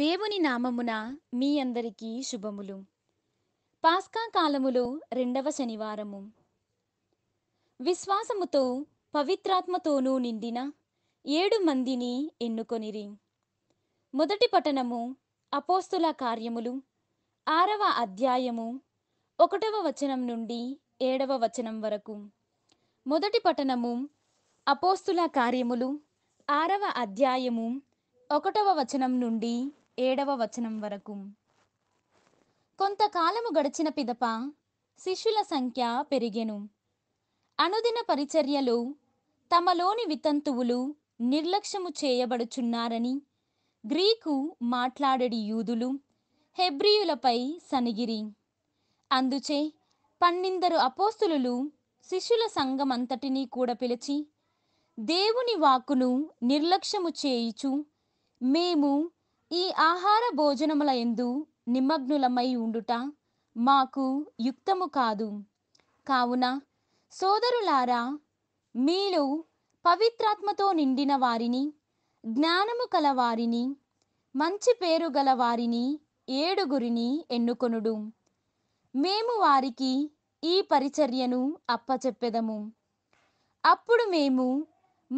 దేవుని నామమున మీ అందరికీ శుభములు పాస్కా కాలములో రెండవ శనివారము విశ్వాసముతో పవిత్రాత్మతోనూ నిండిన ఏడు మందిని ఎన్నుకొనిరి మొదటి పఠనము అపోస్తుల కార్యములు ఆరవ అధ్యాయము ఒకటవ వచనం నుండి ఏడవ వచనం వరకు మొదటి పఠనము అపోస్తుల కార్యములు ఆరవ అధ్యాయము ఒకటవ వచనం నుండి ఏడవ వచనం వరకు కొంతకాలము గడిచిన పిదప శిష్యుల సంఖ్య పెరిగెను అనుదిన పరిచర్యలో తమలోని వితంతువులు నిర్లక్ష్యము చేయబడుచున్నారని గ్రీకు మాట్లాడడి యూదులు హెబ్రియులపై సనిగిరి అందుచే పన్నిందరు అపోస్తులు శిష్యుల సంఘమంతటినీ కూడా పిలిచి దేవుని వాకును నిర్లక్ష్యము చేయిచు మేము ఈ ఆహార భోజనముల ఎందు నిమగ్నులమై ఉండుట మాకు యుక్తము కాదు కావున సోదరులారా మీలో పవిత్రాత్మతో నిండిన వారిని జ్ఞానము కలవారిని మంచి పేరు గల వారిని ఏడుగురిని ఎన్నుకొనుడు మేము వారికి ఈ పరిచర్యను అప్పచెప్పెదము అప్పుడు మేము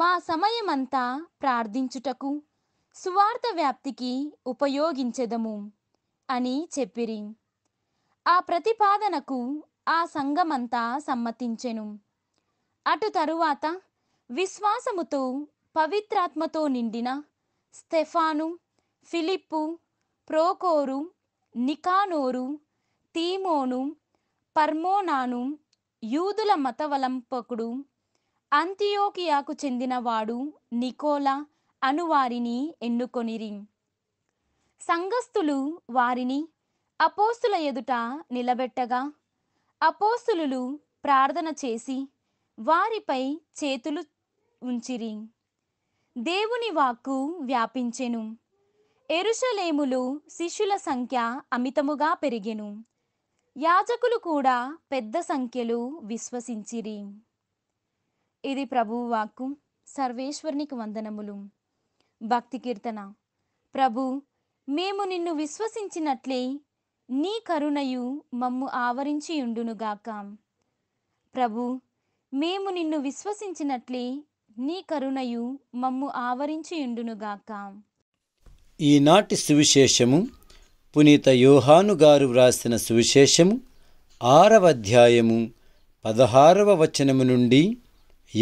మా సమయమంతా ప్రార్థించుటకు సువార్త వ్యాప్తికి ఉపయోగించెదము అని చెప్పిరి ఆ ప్రతిపాదనకు ఆ సంఘమంతా సమ్మతించెను అటు తరువాత విశ్వాసముతో పవిత్రాత్మతో నిండిన స్తెఫాను ఫిలిప్పు ప్రోకోరు నికానోరు తీమోను పర్మోనాను యూదుల మతవలంపకుడు అంతియోకియాకు చెందినవాడు నికోలా అను వారిని ఎన్నుకొనిరి సంఘస్థులు వారిని అపోస్తుల ఎదుట నిలబెట్టగా అపోస్తులు ప్రార్థన చేసి వారిపై చేతులు ఉంచిరి దేవుని వాక్కు వ్యాపించెను ఎరుషలేములు శిష్యుల సంఖ్య అమితముగా పెరిగెను యాజకులు కూడా పెద్ద సంఖ్యలో విశ్వసించిరి ఇది ప్రభువు వాక్కు సర్వేశ్వరునికి వందనములు భక్తి కీర్తన ప్రభు మేము నిన్ను విశ్వసించినట్లే నీ కరుణయు మమ్ము ఆవరించి ఉండునుగాక ప్రభు మేము నిన్ను విశ్వసించినట్లే నీ కరుణయు మమ్ము ఆవరించి ఉండునుగాక ఈనాటి సువిశేషము పునీత యోహాను గారు వ్రాసిన సువిశేషము ఆరవ అధ్యాయము పదహారవ వచనము నుండి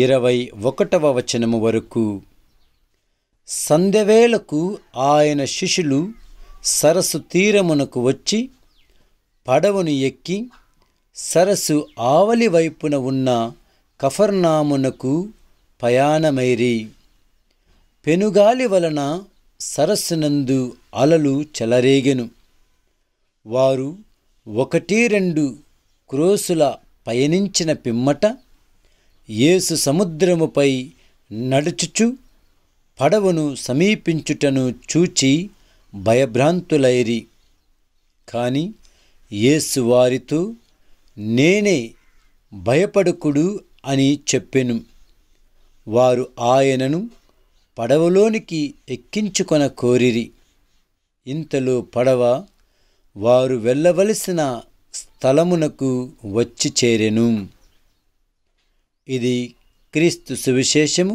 ఇరవై ఒకటవ వచనము వరకు సంధ్యవేళకు ఆయన శిష్యులు సరస్సు తీరమునకు వచ్చి పడవను ఎక్కి సరస్సు ఆవలి వైపున ఉన్న కఫర్నామునకు ప్రయాణమైరి పెనుగాలి వలన సరస్సునందు అలలు చెలరేగెను వారు ఒకటి రెండు క్రోసుల పయనించిన పిమ్మట ఏసు సముద్రముపై నడుచుచు పడవను సమీపించుటను చూచి భయభ్రాంతులైరి కాని యేసు వారితో నేనే భయపడుకుడు అని చెప్పెను వారు ఆయనను పడవలోనికి ఎక్కించుకొన కోరిరి ఇంతలో పడవ వారు వెళ్ళవలసిన స్థలమునకు వచ్చి చేరెను ఇది క్రీస్తు సువిశేషము